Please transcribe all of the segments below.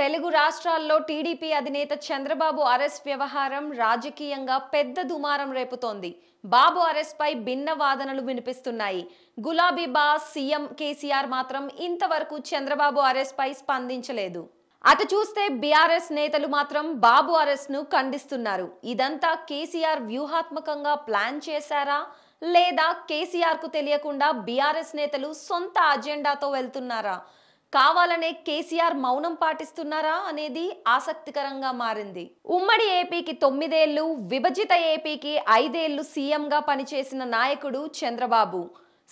తెలుగు రాష్ట్రాల్లో టీడీపీ అధినేత చంద్రబాబు అరెస్ట్ వ్యవహారం రాజకీయంగా పెద్ద దుమారం రేపుతోంది బాబు పై భిన్న వాదనలు వినిపిస్తున్నాయి గులాబీ బాస్ సీఎం కేసీఆర్ మాత్రం ఇంతవరకు చంద్రబాబు పై స్పందించలేదు అటు చూస్తే బీఆర్ఎస్ నేతలు మాత్రం బాబు అరెస్ట్ ను ఖండిస్తున్నారు ఇదంతా కేసీఆర్ వ్యూహాత్మకంగా ప్లాన్ చేశారా లేదా కేసీఆర్ కు తెలియకుండా బీఆర్ఎస్ నేతలు సొంత అజెండాతో వెళ్తున్నారా కావాలనే కేసీఆర్ మౌనం పాటిస్తున్నారా అనేది ఆసక్తికరంగా మారింది ఉమ్మడి ఏపీకి తొమ్మిదేళ్లు విభజిత ఏపీకి ఐదేళ్లు సీఎంగా పనిచేసిన నాయకుడు చంద్రబాబు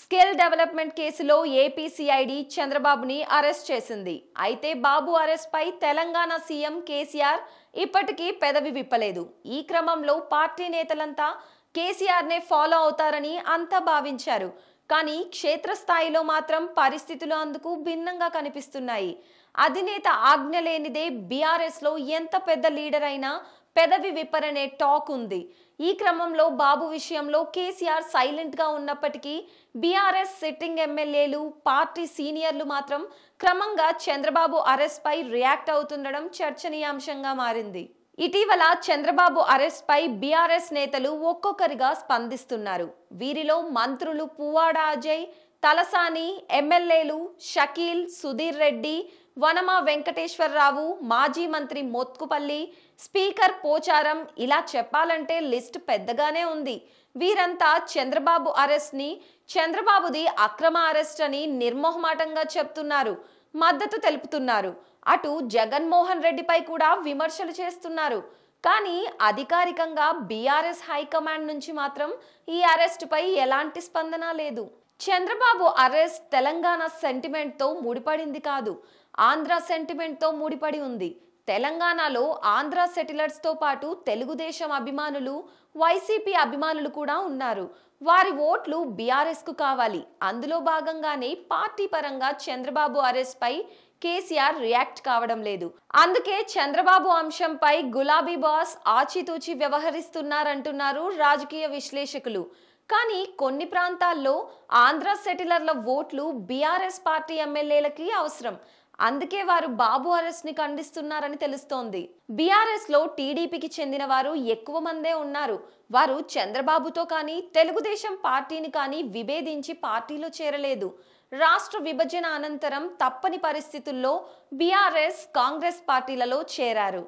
స్కిల్ డెవలప్మెంట్ కేసులో ఏపీసీఐడి చంద్రబాబుని అరెస్ట్ చేసింది అయితే బాబు అరెస్ట్ పై తెలంగాణ సీఎం కేసీఆర్ ఇప్పటికీ పెదవి విప్పలేదు ఈ క్రమంలో పార్టీ నేతలంతా కేసీఆర్నే ఫాలో అవుతారని అంతా భావించారు కానీ క్షేత్రస్థాయిలో మాత్రం పరిస్థితులు అందుకు భిన్నంగా కనిపిస్తున్నాయి అధినేత ఆజ్ఞ లేనిదే బీఆర్ఎస్లో ఎంత పెద్ద లీడర్ అయినా పెదవి విప్పరనే టాక్ ఉంది ఈ క్రమంలో బాబు విషయంలో కేసీఆర్ సైలెంట్గా ఉన్నప్పటికీ బీఆర్ఎస్ సిట్టింగ్ ఎమ్మెల్యేలు పార్టీ సీనియర్లు మాత్రం క్రమంగా చంద్రబాబు అరెస్ట్పై రియాక్ట్ అవుతుండడం చర్చనీయాంశంగా మారింది ఇటీవల చంద్రబాబు అరెస్ట్పై బీఆర్ఎస్ నేతలు ఒక్కొక్కరిగా స్పందిస్తున్నారు వీరిలో మంత్రులు పువ్వాడ అజయ్ తలసాని ఎమ్మెల్యేలు షకీల్ సుధీర్ రెడ్డి వనమా వెంకటేశ్వరరావు మాజీ మంత్రి మోత్కుపల్లి స్పీకర్ పోచారం ఇలా చెప్పాలంటే లిస్ట్ పెద్దగానే ఉంది వీరంతా చంద్రబాబు అరెస్ట్ని చంద్రబాబుది అక్రమ అరెస్ట్ అని నిర్మోహమాటంగా చెప్తున్నారు మద్దతు తెలుపుతున్నారు అటు జగన్మోహన్ రెడ్డిపై కూడా విమర్శలు చేస్తున్నారు కానీ అధికారికంగా బీఆర్ఎస్ హైకమాండ్ నుంచి మాత్రం ఈ అరెస్టుపై ఎలాంటి స్పందన లేదు చంద్రబాబు అరెస్ట్ తెలంగాణ సెంటిమెంట్తో ముడిపడింది కాదు ఆంధ్ర సెంటిమెంట్తో ముడిపడి ఉంది తెలంగాణలో ఆంధ్ర సెటిలర్స్తో పాటు తెలుగుదేశం అభిమానులు వైసీపీ అభిమానులు కూడా ఉన్నారు వారి ఓట్లు బీఆర్ఎస్కు కావాలి అందులో భాగంగానే పార్టీ పరంగా చంద్రబాబు అరెస్ట్పై కేసీఆర్ రియాక్ట్ కావడం లేదు అందుకే చంద్రబాబు అంశంపై గులాబీ బాస్ ఆచితూచి వ్యవహరిస్తున్నారంటున్నారు రాజకీయ విశ్లేషకులు కానీ కొన్ని ప్రాంతాల్లో ఆంధ్ర సెటిలర్ల ఓట్లు బీఆర్ఎస్ పార్టీ ఎమ్మెల్యేలకి అవసరం అందుకే వారు బాబు అరెస్ట్ ని ఖండిస్తున్నారని తెలుస్తోంది బీఆర్ఎస్ లో టీడీపీకి చెందిన వారు ఎక్కువ మందే ఉన్నారు వారు చంద్రబాబుతో కానీ తెలుగుదేశం పార్టీని కానీ విభేదించి పార్టీలో చేరలేదు రాష్ట్ర విభజన అనంతరం తప్పని పరిస్థితుల్లో బీఆర్ఎస్ కాంగ్రెస్ పార్టీలలో చేరారు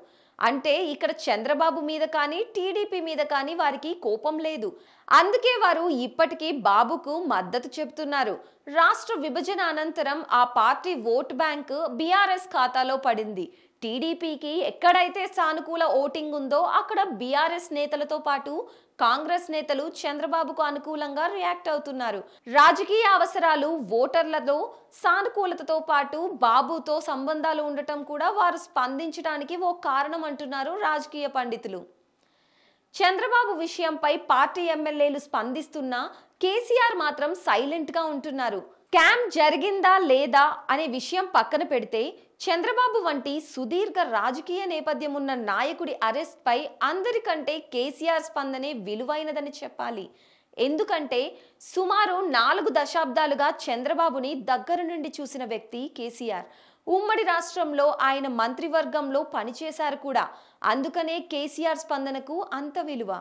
అంటే ఇక్కడ చంద్రబాబు మీద కానీ టీడీపీ మీద కానీ వారికి కోపం లేదు అందుకే వారు ఇప్పటికీ బాబుకు మద్దతు చెబుతున్నారు రాష్ట్ర విభజన అనంతరం ఆ పార్టీ ఓట్ బ్యాంక్ బీఆర్ఎస్ ఖాతాలో పడింది టీడీపీకి ఎక్కడైతే సానుకూల ఓటింగ్ ఉందో అక్కడ బీఆర్ఎస్ నేతలతో పాటు కాంగ్రెస్ నేతలు చంద్రబాబుకు అనుకూలంగా రియాక్ట్ అవుతున్నారు రాజకీయ అవసరాలు ఓటర్లతో సానుకూలతతో పాటు బాబుతో సంబంధాలు ఉండటం కూడా వారు స్పందించడానికి ఓ కారణం అంటున్నారు రాజకీయ పండితులు చంద్రబాబు విషయంపై పార్టీ ఎమ్మెల్యేలు స్పందిస్తున్నా కేసీఆర్ మాత్రం సైలెంట్గా ఉంటున్నారు క్యాంప్ జరిగిందా లేదా అనే విషయం పక్కన పెడితే చంద్రబాబు వంటి సుదీర్ఘ రాజకీయ నేపథ్యం ఉన్న నాయకుడి అరెస్ట్పై అందరికంటే కేసీఆర్ స్పందనే విలువైనదని చెప్పాలి ఎందుకంటే సుమారు నాలుగు దశాబ్దాలుగా చంద్రబాబుని దగ్గర నుండి చూసిన వ్యక్తి కేసీఆర్ ఉమ్మడి రాష్ట్రంలో ఆయన మంత్రివర్గంలో పనిచేశారు కూడా అందుకనే కేసీఆర్ స్పందనకు అంత విలువ